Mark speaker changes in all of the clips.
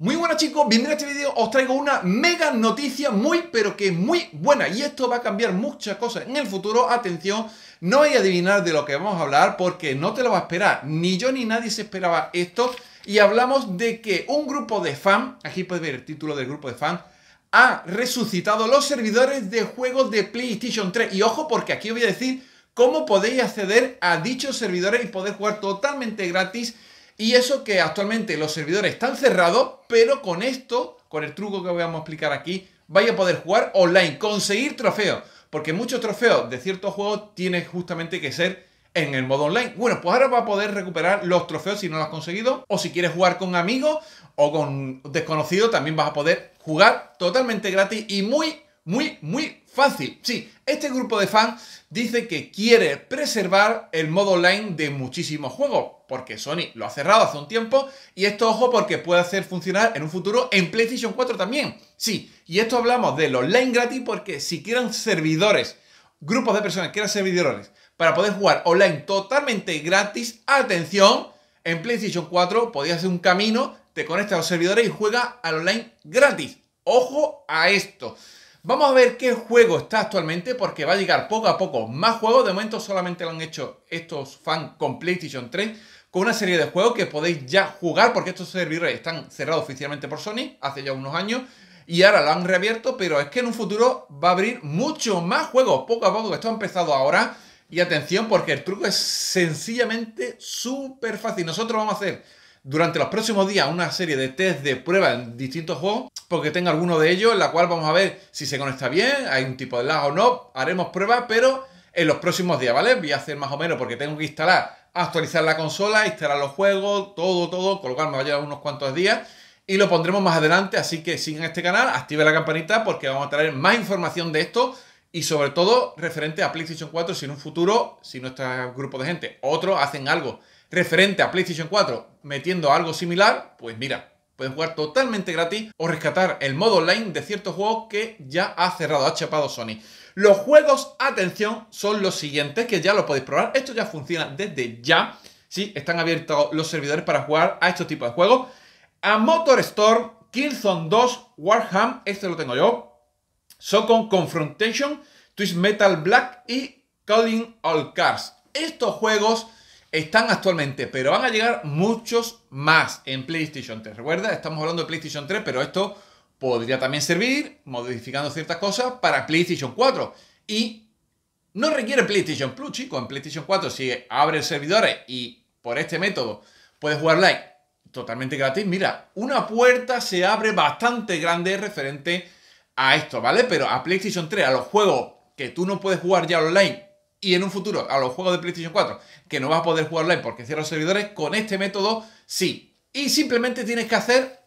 Speaker 1: Muy buenas chicos, bienvenidos a este vídeo. Os traigo una mega noticia muy pero que muy buena y esto va a cambiar muchas cosas en el futuro. Atención, no hay a adivinar de lo que vamos a hablar porque no te lo va a esperar. Ni yo ni nadie se esperaba esto y hablamos de que un grupo de fan, aquí puedes ver el título del grupo de fan, ha resucitado los servidores de juegos de PlayStation 3. Y ojo porque aquí os voy a decir cómo podéis acceder a dichos servidores y poder jugar totalmente gratis y eso que actualmente los servidores están cerrados, pero con esto, con el truco que vamos a explicar aquí, vais a poder jugar online, conseguir trofeos. Porque muchos trofeos de ciertos juegos tienen justamente que ser en el modo online. Bueno, pues ahora va a poder recuperar los trofeos si no los has conseguido. O si quieres jugar con amigos o con desconocidos, también vas a poder jugar totalmente gratis y muy muy, muy fácil. Sí, este grupo de fans dice que quiere preservar el modo online de muchísimos juegos, porque Sony lo ha cerrado hace un tiempo, y esto, ojo, porque puede hacer funcionar en un futuro en PlayStation 4 también. Sí, y esto hablamos del online gratis porque si quieran servidores, grupos de personas que quieran servidores para poder jugar online totalmente gratis, atención, en PlayStation 4 podías hacer un camino, te conectas a los servidores y juegas al online gratis. Ojo a esto. Vamos a ver qué juego está actualmente porque va a llegar poco a poco más juegos. De momento solamente lo han hecho estos fans con PlayStation 3 con una serie de juegos que podéis ya jugar porque estos servidores están cerrados oficialmente por Sony hace ya unos años y ahora lo han reabierto, pero es que en un futuro va a abrir mucho más juegos poco a poco. Esto ha empezado ahora y atención porque el truco es sencillamente súper fácil. Nosotros vamos a hacer durante los próximos días una serie de test de prueba en distintos juegos, porque tengo alguno de ellos en la cual vamos a ver si se conecta bien, hay un tipo de lag o no, haremos pruebas, pero en los próximos días, ¿vale? Voy a hacer más o menos porque tengo que instalar, actualizar la consola, instalar los juegos, todo, todo, me va a llevar unos cuantos días y lo pondremos más adelante, así que sigan este canal, active la campanita porque vamos a traer más información de esto y sobre todo referente a PlayStation 4 si en un futuro, si nuestro grupo de gente, otros hacen algo referente a PlayStation 4 metiendo algo similar, pues mira, puedes jugar totalmente gratis o rescatar el modo online de ciertos juegos que ya ha cerrado, ha chapado Sony. Los juegos, atención, son los siguientes que ya lo podéis probar. Esto ya funciona desde ya. Sí, están abiertos los servidores para jugar a estos tipos de juegos. A Motor Killzone 2, Warham, este lo tengo yo. Socon Confrontation, Twist Metal Black y Calling All Cars. Estos juegos están actualmente, pero van a llegar muchos más en PlayStation 3. Recuerda, estamos hablando de PlayStation 3, pero esto podría también servir, modificando ciertas cosas, para PlayStation 4. Y no requiere PlayStation Plus, chico. En PlayStation 4, si abres servidores y por este método puedes jugar live totalmente gratis, mira, una puerta se abre bastante grande referente a esto, ¿vale? Pero a PlayStation 3, a los juegos que tú no puedes jugar ya online y en un futuro a los juegos de PlayStation 4 que no vas a poder jugar online porque cierran los servidores, con este método sí. Y simplemente tienes que hacer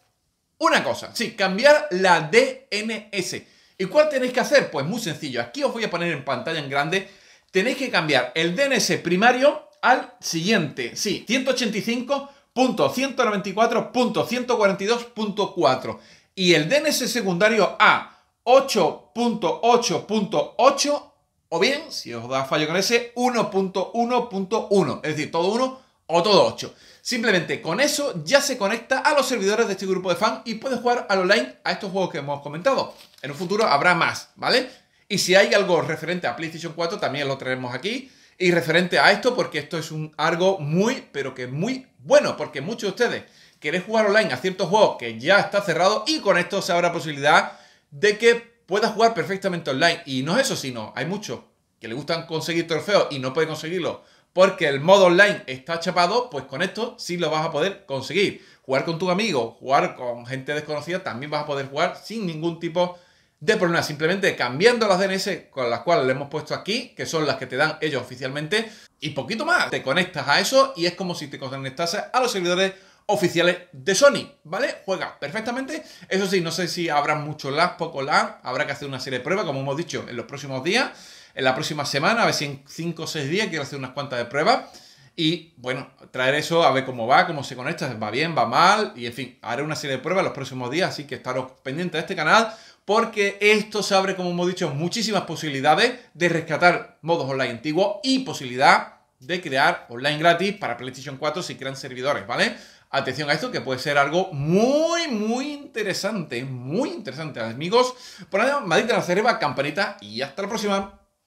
Speaker 1: una cosa, sí, cambiar la DNS. ¿Y cuál tenéis que hacer? Pues muy sencillo, aquí os voy a poner en pantalla en grande, tenéis que cambiar el DNS primario al siguiente, sí, 185.194.142.4 y el DNS secundario a 8.8.8 o bien, si os da fallo con ese, 1.1.1. Es decir, todo 1 o todo 8. Simplemente con eso ya se conecta a los servidores de este grupo de fans y puedes jugar al online a estos juegos que hemos comentado. En un futuro habrá más, ¿vale? Y si hay algo referente a PlayStation 4, también lo traemos aquí. Y referente a esto, porque esto es un algo muy, pero que muy bueno, porque muchos de ustedes queréis jugar online a ciertos juegos que ya está cerrado y con esto se habrá posibilidad de que Puedas jugar perfectamente online. Y no es eso, sino hay muchos que le gustan conseguir trofeos y no pueden conseguirlo porque el modo online está chapado, pues con esto sí lo vas a poder conseguir. Jugar con tu amigo jugar con gente desconocida, también vas a poder jugar sin ningún tipo de problema. Simplemente cambiando las DNS con las cuales le hemos puesto aquí, que son las que te dan ellos oficialmente, y poquito más. Te conectas a eso y es como si te conectas a los servidores oficiales de Sony, ¿vale? Juega perfectamente. Eso sí, no sé si habrá mucho lag, poco lag. Habrá que hacer una serie de pruebas, como hemos dicho, en los próximos días. En la próxima semana, a ver si en 5 o 6 días quiero hacer unas cuantas de pruebas. Y bueno, traer eso a ver cómo va, cómo se conecta, va bien, va mal. Y en fin, haré una serie de pruebas en los próximos días, así que estaros pendientes de este canal porque esto se abre, como hemos dicho, muchísimas posibilidades de rescatar modos online antiguos y posibilidad de crear online gratis para PlayStation 4 si crean servidores, ¿vale? atención a esto, que puede ser algo muy, muy interesante, muy interesante, amigos. Por nada, Madrid de la cerebra, campanita y hasta la próxima.